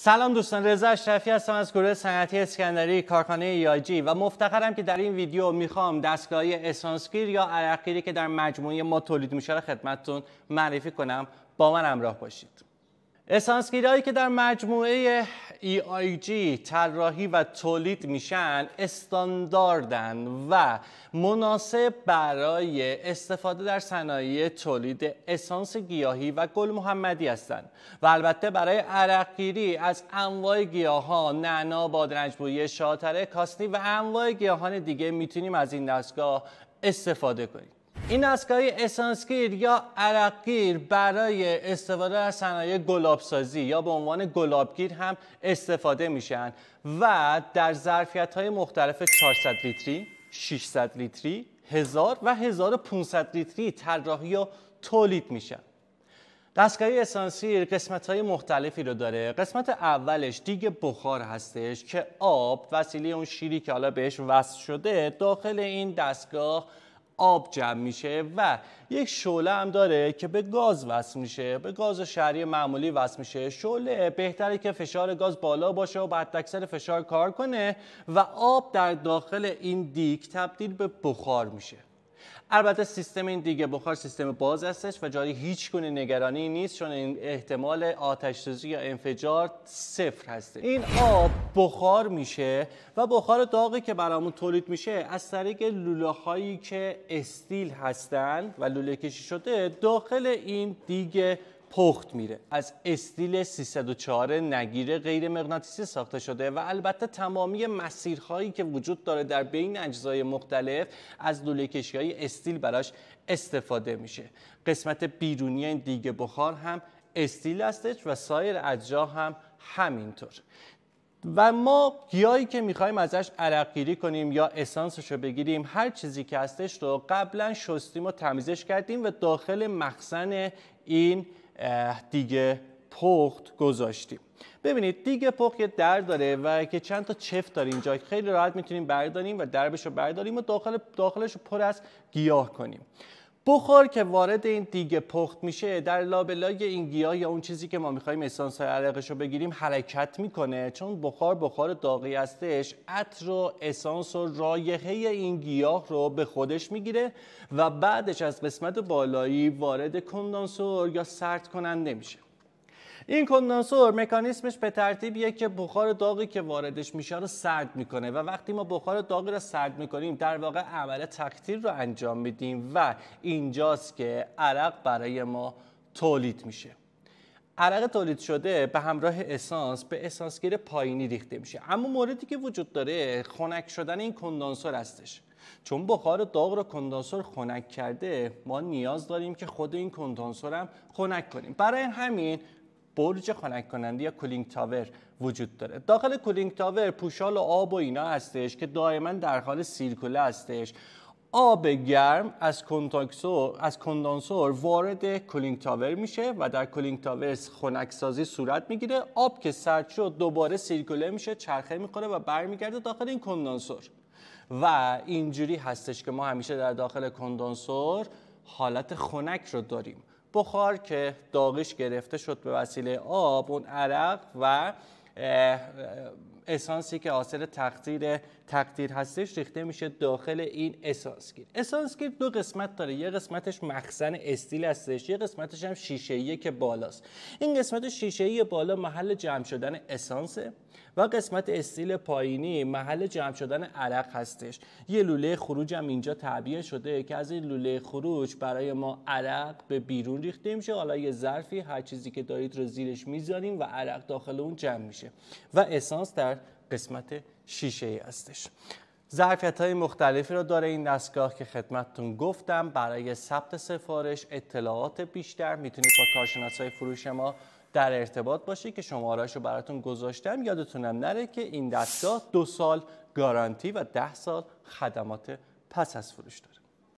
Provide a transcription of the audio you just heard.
سلام دوستان رضا اشرفی هستم از گروه صنعتی اسکندری کارخانه یاجی و مفتخرم که در این ویدیو میخوام دستگاه اسانسگیر یا عرقگیری که در مجموعه ما تولید میشه خدمتتون معرفی کنم با من همراه باشید اسانسگیرهایی که در مجموعه EIG طراحی و تولید میشن استانداردن و مناسب برای استفاده در صنایع تولید اسانس گیاهی و گل محمدی هستند و البته برای عرقگیری از انواع گیاهان نعنا بادرنجبویی شاتره کاسنی و انواع گیاهان دیگه میتونیم از این دستگاه استفاده کنیم این دستگاه اسانسگیر یا عرقگیر برای استفاده از صنایع گلابسازی یا به عنوان گلابگیر هم استفاده میشن و در ظرفیت های مختلف 400 لیتری 600 لیتری 1000 و 1500 لیتری طراحی و تولید میشن دستگاه اسانسگیر قسمت های مختلفی رو داره قسمت اولش دیگه بخار هستش که آب وسیله اون شیری که حالا بهش وصل شده داخل این دستگاه آب جمع میشه و یک شعله هم داره که به گاز وصل میشه به گاز شهری معمولی وصل میشه شعله بهتره که فشار گاز بالا باشه و بعد اکثر فشار کار کنه و آب در داخل این دیک تبدیل به بخار میشه البته سیستم این دیگه بخار سیستم باز هستش و جایی هیچ گونه نگرانی نیست چون این احتمال آتش یا انفجار صفر هسته این آب بخار میشه و بخار داغی که برامون تولید میشه از طریق لوله هایی که استیل هستن و لوله کشی شده داخل این دیگه پخت میره از استیل 304 نگیره غیر مغناطیسی ساخته شده و البته تمامی مسیرهایی که وجود داره در بین اجزای مختلف از لوله کشی های استیل براش استفاده میشه قسمت بیرونی این دیگه بخار هم استیل هستش و سایر اجزا هم همینطور و ما گیاهی که میخوایم ازش عرق گیری کنیم یا اسانسش رو بگیریم هر چیزی که هستش رو قبلا شستیم و تمیزش کردیم و داخل مخزن این دیگه پخت گذاشتیم ببینید دیگه پخت یه در داره و که چند تا چفت داره اینجا خیلی راحت میتونیم برداریم و دربش رو برداریم و داخل داخلش رو پر از گیاه کنیم بخار که وارد این دیگه پخت میشه در لابلای این گیاه یا اون چیزی که ما میخوایم اسانس های رو بگیریم حرکت میکنه چون بخار بخار داغی هستش عطر و اسانس و رایحه این گیاه رو به خودش میگیره و بعدش از قسمت بالایی وارد کندانسور یا سرد کننده میشه این کندانسور مکانیسمش به ترتیبیه که بخار داغی که واردش میشه رو سرد میکنه و وقتی ما بخار داغی رو سرد میکنیم در واقع عمل تکتیر رو انجام میدیم و اینجاست که عرق برای ما تولید میشه عرق تولید شده به همراه اسانس به اسانسگیر پایینی ریخته میشه اما موردی که وجود داره خنک شدن این کندانسور هستش چون بخار داغ رو کندانسور خنک کرده ما نیاز داریم که خود این کندنسور هم خنک کنیم برای همین برج خنک کننده یا کولینگ تاور وجود داره داخل کولینگ تاور پوشال و آب و اینا هستش که دائما در حال سیرکوله هستش آب گرم از از کندانسور وارد کولینگ تاور میشه و در کولینگ تاور خنک سازی صورت میگیره آب که سرد شد دوباره سیرکوله میشه چرخه میخوره و برمیگرده داخل این کندانسور و اینجوری هستش که ما همیشه در داخل کندانسور حالت خنک رو داریم بخار که داغش گرفته شد به وسیله آب اون عرق و اسانسی که حاصل تقدیر تقدیر هستش ریخته میشه داخل این اسانس اسانسگیر دو قسمت داره یه قسمتش مخزن استیل هستش یه قسمتش هم ای که بالاست این قسمت ای بالا محل جمع شدن اسانسه و قسمت استیل پایینی محل جمع شدن عرق هستش یه لوله خروج هم اینجا تعبیه شده که از این لوله خروج برای ما عرق به بیرون ریخته میشه حالا یه ظرفی هر چیزی که دارید رو زیرش میذاریم و عرق داخل اون جمع میشه و اسانس در قسمت شیشه ای هستش ظرفیت های مختلفی را داره این دستگاه که خدمتتون گفتم برای ثبت سفارش اطلاعات بیشتر میتونید با کارشناس های فروش ما در ارتباط باشید که شماره رو براتون گذاشتم یادتونم نره که این دستگاه دو سال گارانتی و ده سال خدمات پس از فروش داره